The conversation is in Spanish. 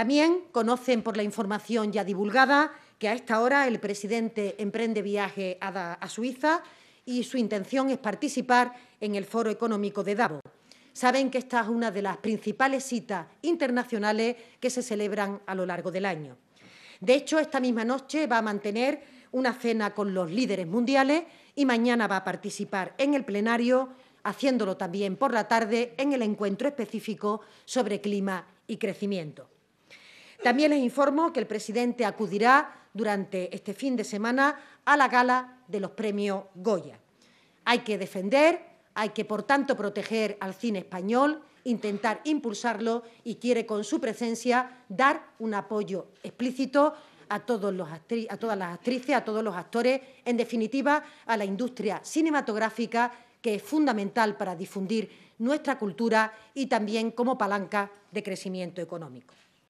También conocen por la información ya divulgada que a esta hora el presidente emprende viaje a, Suiza y su intención es participar en el Foro Económico de Davos. Saben que esta es una de las principales citas internacionales que se celebran a lo largo del año. De hecho, esta misma noche va a mantener una cena con los líderes mundiales y mañana va a participar en el plenario, haciéndolo también por la tarde en el encuentro específico sobre clima y crecimiento. También les informo que el presidente acudirá durante este fin de semana a la gala de los premios Goya. Hay que defender, hay que, por tanto, proteger al cine español, intentar impulsarlo y quiere con su presencia dar un apoyo explícito a, todas las actrices, a todos los actores, en definitiva, a la industria cinematográfica que es fundamental para difundir nuestra cultura y también como palanca de crecimiento económico.